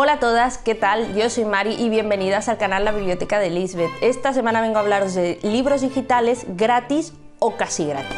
Hola a todas, ¿qué tal? Yo soy Mari y bienvenidas al canal La Biblioteca de Lisbeth. Esta semana vengo a hablaros de libros digitales gratis o casi gratis.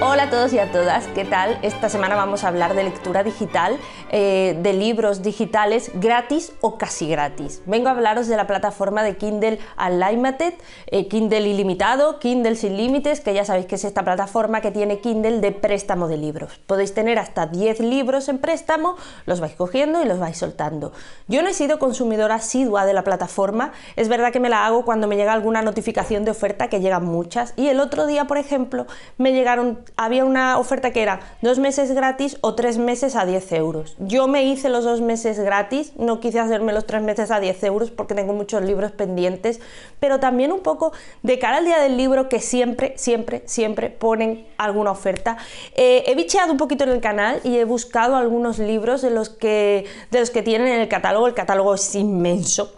Hola a todos y a todas, ¿qué tal? Esta semana vamos a hablar de lectura digital eh, de libros digitales gratis o casi gratis. Vengo a hablaros de la plataforma de Kindle Unlimited, eh, Kindle ilimitado, Kindle sin límites, que ya sabéis que es esta plataforma que tiene Kindle de préstamo de libros. Podéis tener hasta 10 libros en préstamo, los vais cogiendo y los vais soltando. Yo no he sido consumidora asidua de la plataforma, es verdad que me la hago cuando me llega alguna notificación de oferta, que llegan muchas, y el otro día, por ejemplo, me llegaron, había una oferta que era dos meses gratis o tres meses a 10 euros. Yo me hice los dos meses gratis, no quise hacerme los tres meses a 10 euros porque tengo muchos libros pendientes, pero también un poco de cara al día del libro que siempre, siempre, siempre ponen alguna oferta. Eh, he bicheado un poquito en el canal y he buscado algunos libros de los de los que tienen en el catálogo, el catálogo es inmenso,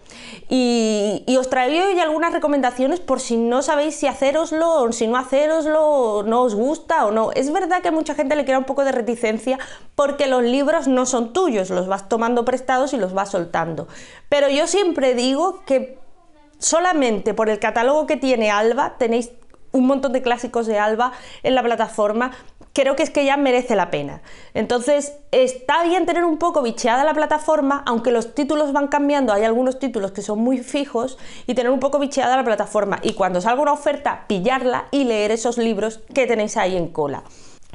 y, os traigo hoy algunas recomendaciones por si no sabéis si haceroslo o si no haceroslo, no os gusta o no. Es verdad que a mucha gente le queda un poco de reticencia porque los libros no son tuyos, los vas tomando prestados y los vas soltando. Pero yo siempre digo que solamente por el catálogo que tiene Alba tenéis un montón de clásicos de Alba en la plataforma, creo que es que ya merece la pena. Entonces, está bien tener un poco bicheada la plataforma, aunque los títulos van cambiando, hay algunos títulos que son muy fijos, y tener un poco bicheada la plataforma. Y cuando salga una oferta, pillarla y leer esos libros que tenéis ahí en cola.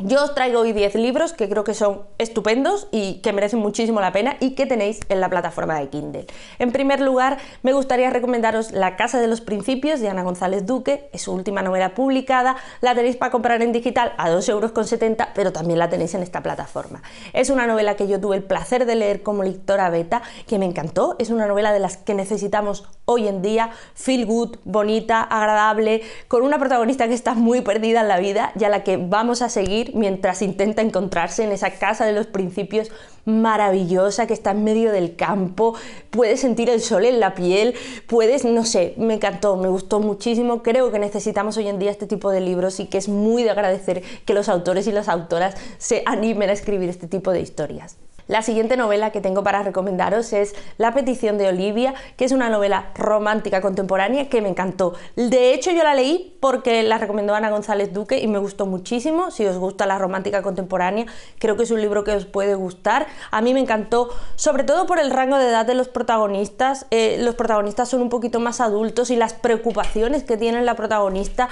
Yo os traigo hoy 10 libros que creo que son estupendos y que merecen muchísimo la pena y que tenéis en la plataforma de Kindle. En primer lugar, me gustaría recomendaros La Casa de los Principios de Ana González Duque, es su última novela publicada, la tenéis para comprar en digital a 2,70 euros, pero también la tenéis en esta plataforma. Es una novela que yo tuve el placer de leer como lectora beta, que me encantó, es una novela de las que necesitamos hoy en día feel good, bonita, agradable, con una protagonista que está muy perdida en la vida y a la que vamos a seguir mientras intenta encontrarse en esa casa de los principios maravillosa que está en medio del campo, puedes sentir el sol en la piel, puedes, no sé, me encantó, me gustó muchísimo, creo que necesitamos hoy en día este tipo de libros y que es muy de agradecer que los autores y las autoras se animen a escribir este tipo de historias. La siguiente novela que tengo para recomendaros es La petición de Olivia, que es una novela romántica contemporánea que me encantó. De hecho, yo la leí porque la recomendó Ana González Duque y me gustó muchísimo. Si os gusta la romántica contemporánea, creo que es un libro que os puede gustar. A mí me encantó, sobre todo por el rango de edad de los protagonistas. Eh, los protagonistas son un poquito más adultos y las preocupaciones que tiene la protagonista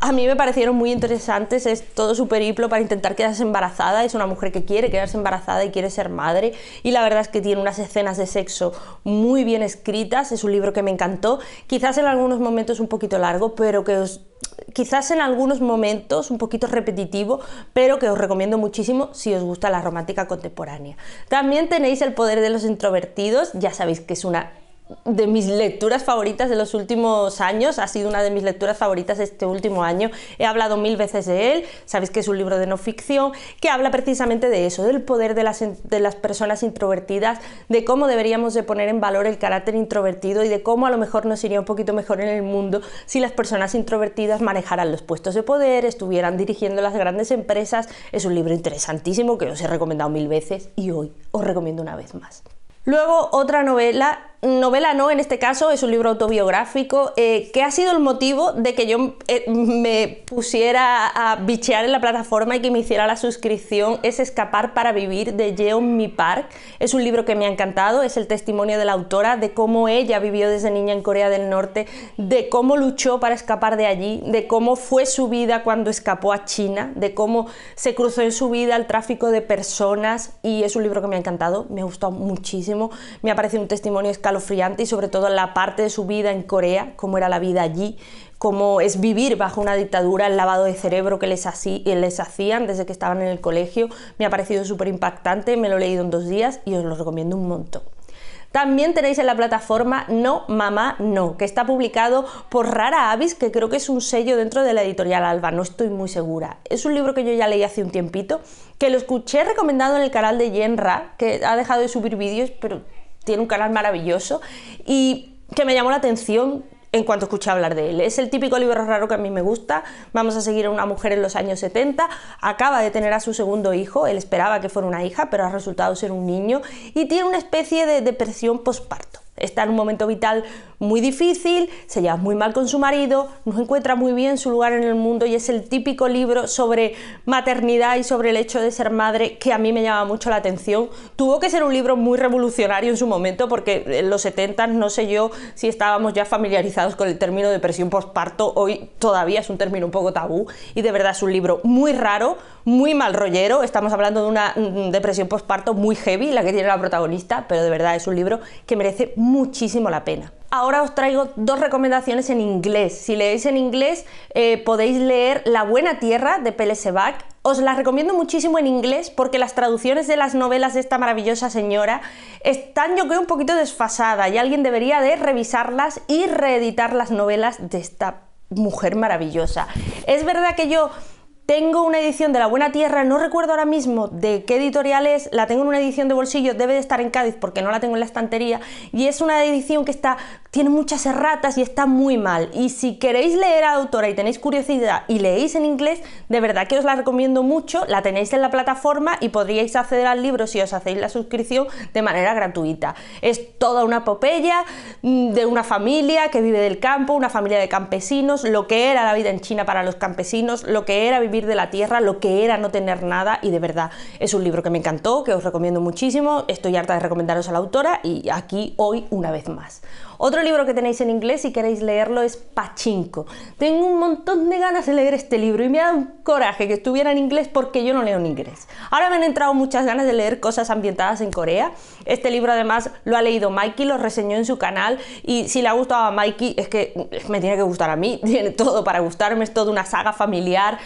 a mí me parecieron muy interesantes, es todo su periplo para intentar quedarse embarazada, es una mujer que quiere quedarse embarazada y quiere ser madre y la verdad es que tiene unas escenas de sexo muy bien escritas, es un libro que me encantó, quizás en algunos momentos un poquito largo, pero que os quizás en algunos momentos un poquito repetitivo, pero que os recomiendo muchísimo si os gusta la romántica contemporánea. También tenéis El poder de los introvertidos, ya sabéis que es una de mis lecturas favoritas de los últimos años, ha sido una de mis lecturas favoritas este último año. He hablado mil veces de él, sabéis que es un libro de no ficción que habla precisamente de eso, del poder de las, de las personas introvertidas, de cómo deberíamos de poner en valor el carácter introvertido y de cómo a lo mejor nos iría un poquito mejor en el mundo si las personas introvertidas manejaran los puestos de poder, estuvieran dirigiendo las grandes empresas. Es un libro interesantísimo que os he recomendado mil veces y hoy os recomiendo una vez más. Luego otra novela novela no, en este caso es un libro autobiográfico. Eh, que ha sido el motivo de que yo eh, me pusiera a bichear en la plataforma y que me hiciera la suscripción? Es Escapar para Vivir de Jeon Mi Park. Es un libro que me ha encantado, es el testimonio de la autora, de cómo ella vivió desde niña en Corea del Norte, de cómo luchó para escapar de allí, de cómo fue su vida cuando escapó a China, de cómo se cruzó en su vida el tráfico de personas. Y es un libro que me ha encantado, me ha gustado muchísimo, me ha parecido un testimonio friante y sobre todo la parte de su vida en Corea, cómo era la vida allí, cómo es vivir bajo una dictadura, el lavado de cerebro que les, eh, hacían desde que estaban en el colegio, me ha parecido súper impactante, me lo he leído en dos días y os lo recomiendo un montón. También tenéis en la plataforma No Mamá No, que está publicado por Rara Avis, que creo que es un sello dentro de la editorial Alba, no estoy muy segura. Es un libro que yo ya leí hace un tiempito, que lo escuché recomendado en el canal de yenra que ha dejado de subir vídeos, pero tiene un canal maravilloso y que me llamó la atención en cuanto escuché hablar de él. Es el típico libro raro que a mí me gusta. Vamos a seguir a una mujer en los años 70. Acaba de tener a su segundo hijo. Él esperaba que fuera una hija, pero ha resultado ser un niño. Y tiene una especie de depresión postparto está en un momento vital muy difícil, se lleva muy mal con su marido, no encuentra muy bien su lugar en el mundo y es el típico libro sobre maternidad y sobre el hecho de ser madre que a mí me llama mucho la atención. Tuvo que ser un libro muy revolucionario en su momento porque en los 70 no sé yo si estábamos ya familiarizados con el término depresión postparto, hoy todavía es un término un poco tabú y de verdad es un libro muy raro, muy mal rollero, estamos hablando de una mm, mm, depresión postparto muy heavy, la que tiene la protagonista, pero de verdad es un libro que merece muchísimo la pena. Ahora os traigo dos recomendaciones en inglés. Si leéis en inglés, eh, podéis leer La Buena Tierra de Pele Sebac. Os las recomiendo muchísimo en inglés porque las traducciones de las novelas de esta maravillosa señora están, yo creo, un poquito desfasadas y alguien debería de revisarlas y reeditar las novelas de esta mujer maravillosa. Es verdad que yo tengo una edición de La Buena Tierra, no recuerdo ahora mismo de qué editorial es, la tengo en una edición de bolsillo, debe de estar en Cádiz porque no la tengo en la estantería, y es una edición que está, tiene muchas erratas y está muy mal. Y si queréis leer a autora y tenéis curiosidad y leéis en inglés, de verdad que os la recomiendo mucho, la tenéis en la plataforma y podríais acceder al libro si os hacéis la suscripción de manera gratuita. Es toda una epopeya mm, de una familia que vive del campo, una familia de campesinos, lo que era la vida en China para los campesinos, lo que era vivir de la tierra, lo que era no tener nada y de verdad es un libro que me encantó, que os recomiendo muchísimo, estoy harta de recomendaros a la autora y aquí hoy una vez más. Otro libro que tenéis en inglés si queréis leerlo es Pachinko. Tengo un montón de ganas de leer este libro y me da un coraje que estuviera en inglés porque yo no leo en inglés. Ahora me han entrado muchas ganas de leer cosas ambientadas en Corea. Este libro además lo ha leído Mikey, lo reseñó en su canal y si le ha gustado a Mikey es que me tiene que gustar a mí, tiene todo para gustarme, es toda una saga familiar,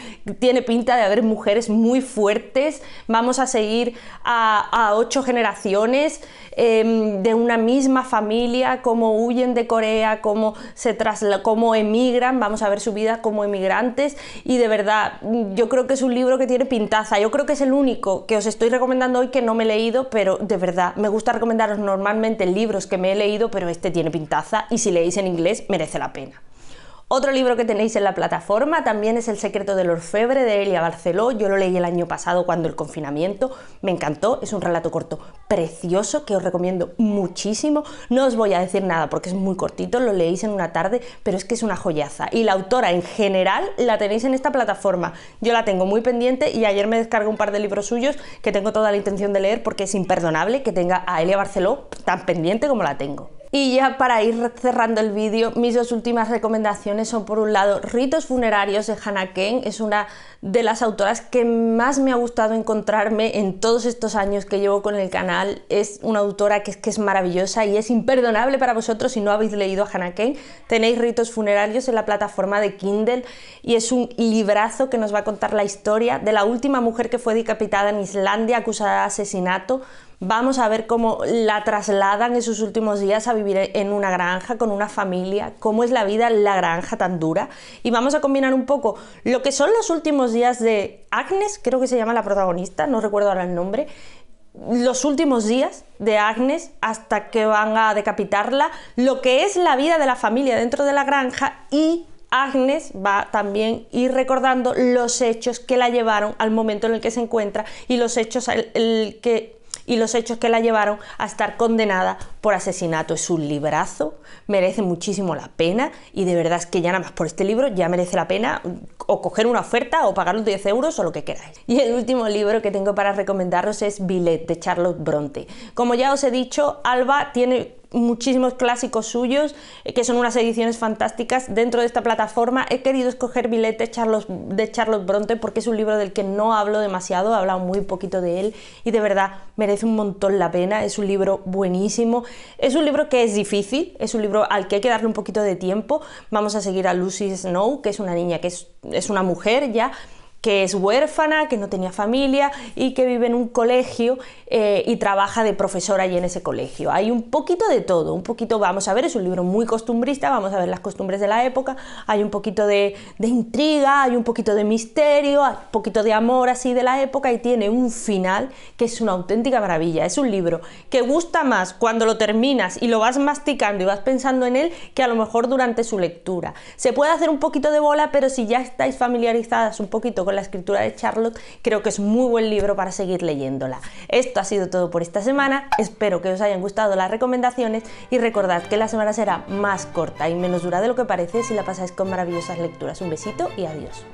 tiene pinta de haber mujeres muy fuertes, vamos a seguir a, ocho generaciones em, de una misma familia, cómo huyen de Corea, cómo, se trasla cómo emigran, vamos a ver su vida como emigrantes y de verdad, yo creo que es un libro que tiene pintaza, yo creo que es el único que os estoy recomendando hoy que no me he leído, pero de verdad, me gusta recomendaros normalmente libros que me he leído, pero este tiene pintaza y si leéis en inglés merece la pena. Otro libro que tenéis en la plataforma también es El secreto del orfebre de Elia Barceló. Yo lo leí el año pasado cuando el confinamiento. Me encantó. Es un relato corto precioso que os recomiendo muchísimo. No os voy a decir nada porque es muy cortito, lo leéis en una tarde, pero es que es una joyaza. Y la autora en general la tenéis en esta plataforma. Yo la tengo muy pendiente y ayer me descargué un par de libros suyos que tengo toda la intención de leer porque es imperdonable que tenga a Elia Barceló tan pendiente como la tengo. Y ya para ir cerrando el vídeo, mis dos últimas recomendaciones son por un lado Ritos Funerarios de Hannah Kane. es una de las autoras que más me ha gustado encontrarme en todos estos años que llevo con el canal. Es una autora que es, maravillosa y es imperdonable para vosotros si no habéis leído a Hannah Kane. Tenéis Ritos Funerarios en la plataforma de Kindle y es un librazo que nos va a contar la historia de la última mujer que fue decapitada en Islandia acusada de asesinato Vamos a ver cómo la trasladan en sus últimos días a vivir en una granja con una familia, cómo es la vida en la granja tan dura. Y vamos a combinar un poco lo que son los últimos días de Agnes, creo que se llama la protagonista, no recuerdo ahora el nombre, los últimos días de Agnes hasta que van a decapitarla, lo que es la vida de la familia dentro de la granja y Agnes va también ir recordando los hechos que la llevaron al momento en el que se encuentra y los hechos el, que y los hechos que la llevaron a estar condenada por asesinato. Es un librazo, merece muchísimo la pena y de verdad es que ya nada más por este libro ya merece la pena o coger una oferta o pagar los 10 euros o lo que queráis. Y el último libro que tengo para recomendaros es Billet de Charlotte Bronte. Como ya os he dicho, Alba tiene muchísimos clásicos suyos, eh, que son unas ediciones fantásticas. Dentro de esta plataforma he querido escoger Bilete de Charles Bronte porque es un libro del que no hablo demasiado, he hablado muy poquito de él y de verdad merece un montón la pena. Es un libro buenísimo, es un libro que es difícil, es un libro al que hay que darle un poquito de tiempo. Vamos a seguir a Lucy Snow, que es una niña que es, es una mujer ya que es huérfana, que no tenía familia y que vive en un colegio eh, y trabaja de profesora allí en ese colegio. Hay un poquito de todo, un poquito, vamos a ver, es un libro muy costumbrista, vamos a ver las costumbres de la época, hay un poquito de, intriga, hay un poquito de misterio, un poquito de amor así de la época y tiene un final que es una auténtica maravilla. Es un libro que gusta más cuando lo terminas y lo vas masticando y vas pensando en él que a lo mejor durante su lectura. Se puede hacer un poquito de bola, pero si ya estáis familiarizadas un poquito con la escritura de Charlotte, creo que es muy buen libro para seguir leyéndola. Esto ha sido todo por esta semana, espero que os hayan gustado las recomendaciones y recordad que la semana será más corta y menos dura de lo que parece si la pasáis con maravillosas lecturas. Un besito y adiós.